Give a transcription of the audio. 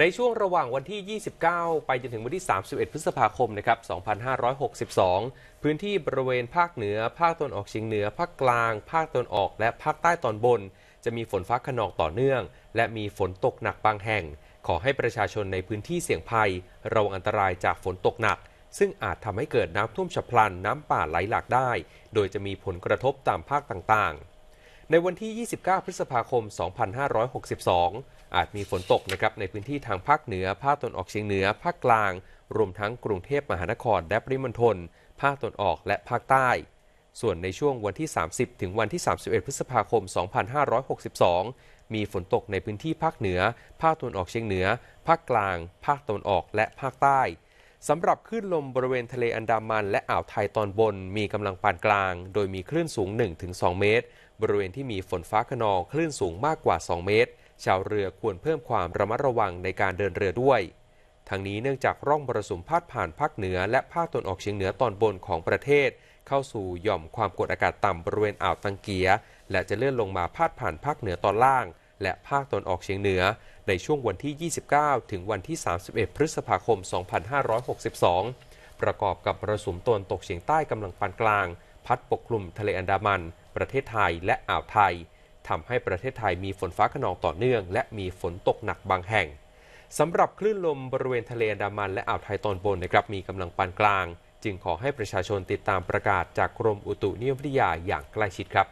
ในช่วงระหว่างวันที่ 29 ไปจนถึงวันที่ 31 พฤษภาคม นะครับ 2562 พื้นที่บริเวณภาคเหนือ ภาคตะวันออกเฉียงเหนือ ภาคกลาง ภาคตะวันออก และภาคใต้ตอนบน จะมีฝนฟ้าขนองต่อเนื่อง และมีฝนตกหนักบางแห่ง ขอให้ประชาชนในพื้นที่เสี่ยงภัย ระวังอันตรายจากฝนตกหนัก ซึ่งอาจทำให้เกิดน้ำท่วมฉับพลันน้ำป่าไหลหลากได้ โดยจะมีผลกระทบตามภาคต่างๆในวันที่ 29 พฤษภาคม 2562 อาจมีฝนตกนะครับในพื้นที่ทางภาคเหนือ ภาคตะวันออกเฉียงเหนือ ภาคกลาง รวมทั้งกรุงเทพมหานครและปริมณฑล ภาคตะวันออกและภาคใต้ ส่วนในช่วงวันที่ 30 ถึงวันที่31พฤษภาคม 2562 มีฝนตกในพื้นที่ภาคเหนือ ภาคตะวันออกเฉียงเหนือ ภาคกลาง ภาคตะวันออกและภาคใต้สำหรับคลื่นลมบริเวณทะเลอันดามันและอ่าวไทยตอนบน มีกำลังปานกลาง โดยมีคลื่นสูง 1-2 เมตร บริเวณที่มีฝนฟ้าขนองคลื่นสูงมากกว่า 2 เมตร ชาวเรือควรเพิ่มความระมัดระวังในการเดินเรือด้วย ทั้งนี้เนื่องจากร่องมรสุมพาดผ่านภาคเหนือ และภาคตนออกเฉียงเหนือตอนบนของประเทศ เข้าสู่หย่อมความกดอากาศต่ำบริเวณอ่าวตังเกียและจะเลื่อนลงมาพาดผ่านภาคเหนือตอนล่างและภาคตอนออกเฉียงเหนือ ในช่วงวันที่ 29 ถึงวันที่ 31 พฤษภาคม 2562 ประกอบกับมรสุมตนตกเฉียงใต้กำลังปานกลาง พัดปกคลุมทะเลอันดามัน ประเทศไทยและอ่าวไทยทำให้ประเทศไทยมีฝนฟ้าขนองต่อเนื่อง และมีฝนตกหนักบางแห่งสำหรับคลื่นลมบริเวณทะเลอันดามัน และอ่าวไทยตอนบนนะครับมีกำลังปานกลาง จึงขอให้ประชาชนติดตามประกาศจากกรมอุตุนิยมวิทยาอย่างใกล้ชิดครับ